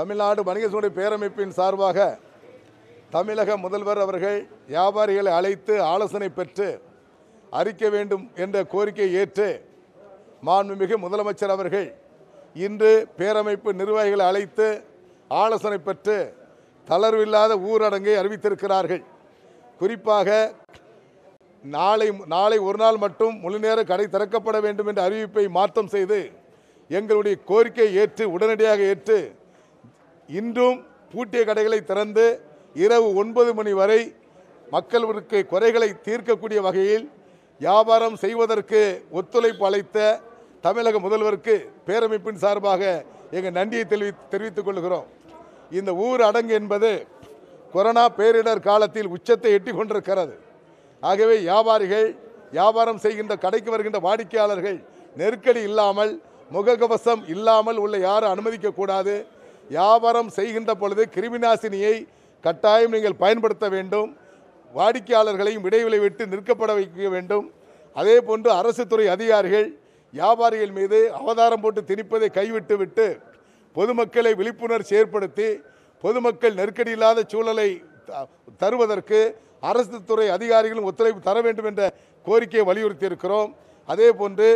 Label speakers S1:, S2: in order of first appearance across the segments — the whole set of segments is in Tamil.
S1: தமிழ்நாடு வணிக சூழல் பேரமைப்பின் சார்பாக தமிழக முதல்வர் அவர்கள் வியாபாரிகளை அழைத்து ஆலோசனை பெற்று அறிக்க வேண்டும் என்ற கோரிக்கையை ஏற்று மாண்புமிகு முதலமைச்சர் அவர்கள் இன்று பேரமைப்பு நிர்வாகிகளை அழைத்து ஆலோசனை பெற்று தளர்வில்லாத ஊரடங்கை அறிவித்திருக்கிறார்கள் குறிப்பாக நாளை நாளை ஒரு நாள் மட்டும் முழுநேர கடை திறக்கப்பட வேண்டும் என்ற அறிவிப்பை மாற்றம் செய்து எங்களுடைய கோரிக்கையை ஏற்று உடனடியாக ஏற்று இன்றும் பூட்டிய கடைகளை திறந்து இரவு ஒன்பது மணி வரை மக்களுக்கு குறைகளை தீர்க்கக்கூடிய வகையில் வியாபாரம் செய்வதற்கு ஒத்துழைப்பு அளித்த தமிழக முதல்வருக்கு பேரமைப்பின் சார்பாக எங்கள் நன்றியை தெரிவி தெரிவித்துக் கொள்கிறோம் இந்த ஊர் அடங்கு என்பது கொரோனா பேரிடர் காலத்தில் உச்சத்தை எட்டி கொண்டிருக்கிறது ஆகவே வியாபாரிகள் வியாபாரம் செய்கின்ற கடைக்கு வருகின்ற வாடிக்கையாளர்கள் நெருக்கடி இல்லாமல் முகக்கவசம் இல்லாமல் உள்ள யாரும் அனுமதிக்கக்கூடாது வியாபாரம் செய்கின்ற பொழுது கிருமிநாசினியை கட்டாயம் நீங்கள் பயன்படுத்த வேண்டும் வாடிக்கையாளர்களையும் இடைவெளி விட்டு நிற்கப்பட வைக்க வேண்டும் அதே போன்று அரசு துறை அதிகாரிகள் வியாபாரிகள் மீது அவதாரம் போட்டு திணிப்பதை கைவிட்டு விட்டு பொதுமக்களை விழிப்புணர்ச்சி ஏற்படுத்தி பொதுமக்கள் நெருக்கடி இல்லாத சூழலை தருவதற்கு அரசு துறை அதிகாரிகளும் ஒத்துழைப்பு தர வேண்டும் என்ற கோரிக்கையை வலியுறுத்தியிருக்கிறோம் அதே போன்று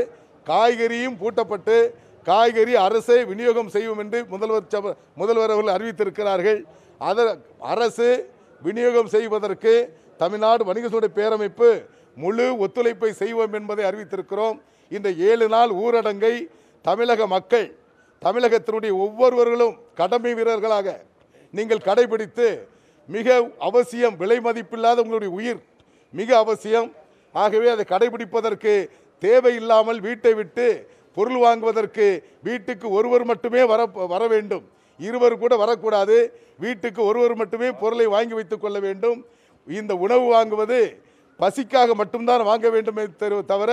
S1: காய்கறியும் பூட்டப்பட்டு காய்கறி அரசே விநியோகம் செய்வோம் என்று முதல்வர் முதல்வர் அவர்கள் அறிவித்திருக்கிறார்கள் அதை அரசு விநியோகம் செய்வதற்கு தமிழ்நாடு வணிக சுடை பேரமைப்பு முழு ஒத்துழைப்பை செய்வோம் என்பதை அறிவித்திருக்கிறோம் இந்த ஏழு நாள் ஊரடங்கை தமிழக மக்கள் தமிழகத்தினுடைய ஒவ்வொருவர்களும் கடமை வீரர்களாக நீங்கள் கடைபிடித்து மிக அவசியம் விலை மதிப்பில்லாத உங்களுடைய உயிர் மிக அவசியம் ஆகவே அதை கடைபிடிப்பதற்கு தேவையில்லாமல் வீட்டை விட்டு பொருள் வாங்குவதற்கு வீட்டுக்கு ஒருவர் மட்டுமே வர வர வேண்டும் இருவர் கூட வரக்கூடாது வீட்டுக்கு ஒருவர் மட்டுமே பொருளை வாங்கி வைத்துக் கொள்ள வேண்டும் இந்த உணவு வாங்குவது பசிக்காக மட்டும்தான் வாங்க வேண்டும் தவிர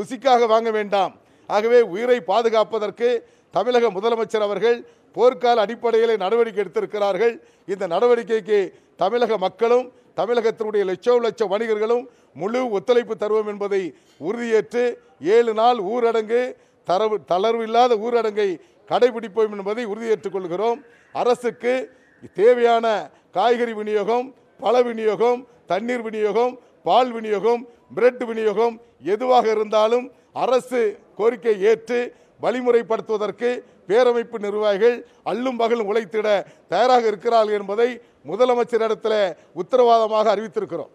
S1: ருசிக்காக வாங்க வேண்டாம் ஆகவே உயிரை பாதுகாப்பதற்கு தமிழக முதலமைச்சர் அவர்கள் போர்க்கால அடிப்படையில் நடவடிக்கை எடுத்திருக்கிறார்கள் இந்த நடவடிக்கைக்கு தமிழக மக்களும் தமிழகத்தினுடைய லட்சம் லட்சம் வணிகர்களும் முழு ஒத்துழைப்பு தருவோம் என்பதை உறுதியேற்று ஏழு நாள் ஊரடங்கு தரவு தளர்வு இல்லாத ஊரடங்கை கடைபிடிப்போம் என்பதை உறுதியேற்றுக் கொள்கிறோம் அரசுக்கு தேவையான காய்கறி விநியோகம் பழ விநியோகம் தண்ணீர் விநியோகம் பால் விநியோகம் பிரெட் விநியோகம் எதுவாக இருந்தாலும் அரசு கோரிக்கை ஏற்று வழிமுறைப்படுத்துவதற்கு பேரமைப்பு நிர்வாகிகள் அள்ளும் பகலும் உழைத்திட தயாராக இருக்கிறார்கள் என்பதை முதலமைச்சரிடத்தில் உத்தரவாதமாக அறிவித்திருக்கிறோம்